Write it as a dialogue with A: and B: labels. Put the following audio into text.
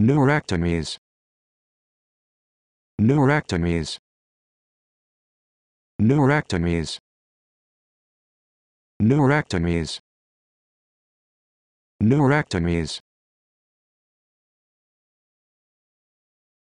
A: neurectomies neurectomies neurectomies neurectomies neurectomies